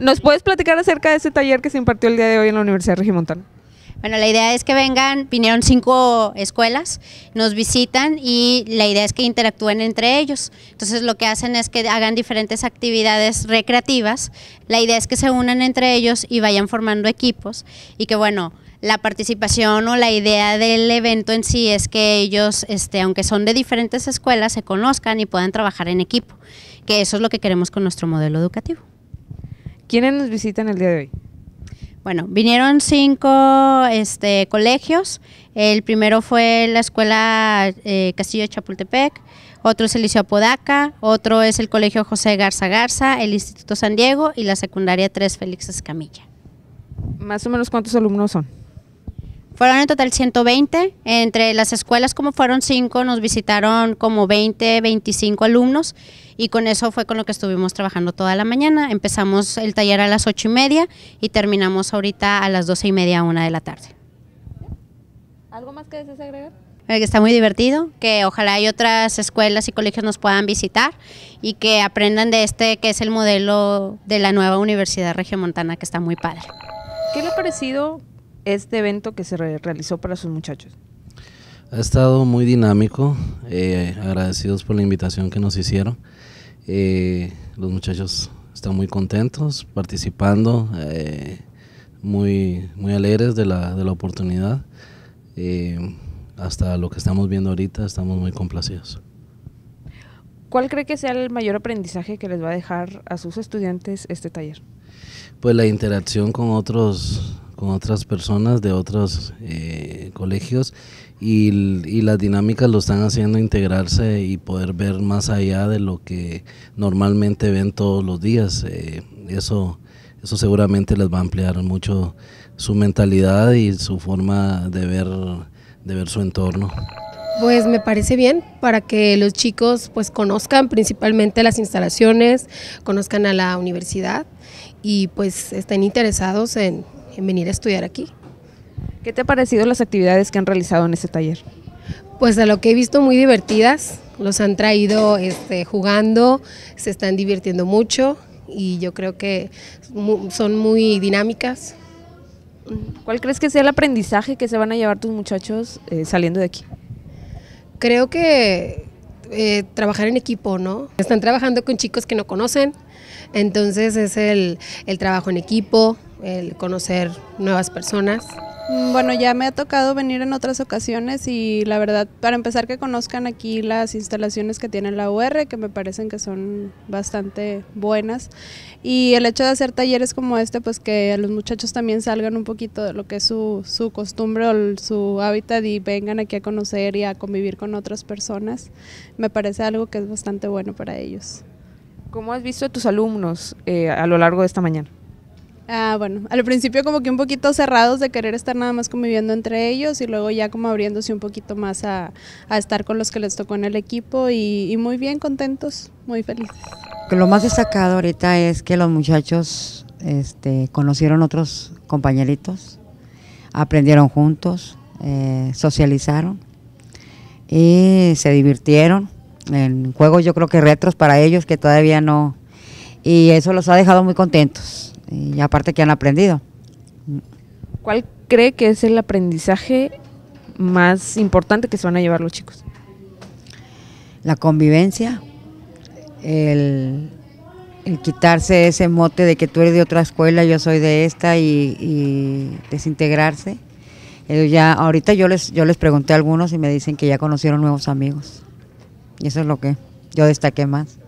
¿Nos puedes platicar acerca de ese taller que se impartió el día de hoy en la Universidad Regimontana? Bueno, la idea es que vengan, vinieron cinco escuelas, nos visitan y la idea es que interactúen entre ellos. Entonces lo que hacen es que hagan diferentes actividades recreativas, la idea es que se unan entre ellos y vayan formando equipos y que bueno, la participación o la idea del evento en sí es que ellos, este, aunque son de diferentes escuelas, se conozcan y puedan trabajar en equipo, que eso es lo que queremos con nuestro modelo educativo. ¿Quiénes nos visitan el día de hoy? Bueno, vinieron cinco este, colegios. El primero fue la escuela eh, Castillo Chapultepec, otro es el Liceo Apodaca, otro es el Colegio José Garza Garza, el Instituto San Diego y la secundaria 3 Félix Escamilla. ¿Más o menos cuántos alumnos son? Fueron en total 120, entre las escuelas como fueron 5, nos visitaron como 20, 25 alumnos y con eso fue con lo que estuvimos trabajando toda la mañana. Empezamos el taller a las 8 y media y terminamos ahorita a las 12 y media, 1 de la tarde. ¿Algo más que desees agregar? Eh, que está muy divertido, que ojalá hay otras escuelas y colegios nos puedan visitar y que aprendan de este que es el modelo de la nueva Universidad Regiomontana que está muy padre. ¿Qué le ha parecido este evento que se realizó para sus muchachos? Ha estado muy dinámico, eh, agradecidos por la invitación que nos hicieron. Eh, los muchachos están muy contentos, participando, eh, muy, muy alegres de la, de la oportunidad. hasta lo que estamos viendo ahorita, estamos muy complacidos. ¿Cuál cree que sea el mayor aprendizaje que les va a dejar a sus estudiantes este taller? Pues la interacción con otros con otras personas de otros eh, colegios y, y, las dinámicas lo están haciendo integrarse y poder ver más allá de lo que normalmente ven todos los días. Eh, eso, eso seguramente les va a ampliar mucho su mentalidad y su forma de ver, de ver su entorno. Pues me parece bien para que los chicos pues conozcan principalmente las instalaciones, conozcan a la universidad y pues estén interesados en, en venir a estudiar aquí. ¿Qué te ha parecido las actividades que han realizado en este taller? Pues a lo que he visto muy divertidas, los han traído este, jugando, se están divirtiendo mucho y yo creo que son muy dinámicas. ¿Cuál crees que sea el aprendizaje que se van a llevar tus muchachos eh, saliendo de aquí? Creo que eh, trabajar en equipo, ¿no? Están trabajando con chicos que no conocen, entonces es el, el trabajo en equipo, el conocer nuevas personas. Mm, bueno, ya me ha tocado venir en otras ocasiones y la verdad, para empezar que conozcan aquí las instalaciones que tiene la UR, que me parecen que son bastante buenas. Y el hecho de hacer talleres como este, pues que a los muchachos también salgan un poquito de lo que es su, costumbre o su hábitat y vengan aquí a conocer y a convivir con otras personas, me parece algo que es bastante bueno para ellos. ¿Cómo has visto a tus alumnos eh, a lo largo de esta mañana? Ah, bueno, al principio como que un poquito cerrados de querer estar nada más conviviendo entre ellos y luego ya como abriéndose un poquito más a, estar con los que les tocó en el equipo y, muy bien, contentos, muy felices. Lo más destacado ahorita es que los muchachos este, conocieron otros compañeritos, aprendieron juntos, eh, socializaron y se divirtieron en juegos yo creo que retros para ellos que todavía no, y eso los ha dejado muy contentos y aparte que han aprendido. ¿Cuál cree que es el aprendizaje más importante que se van a llevar los chicos? La convivencia, el, quitarse ese mote de que tú eres de otra escuela, yo soy de esta y, desintegrarse. ya ahorita yo les yo les pregunté a algunos y me dicen que ya conocieron nuevos amigos. Y eso es lo que yo destaqué más.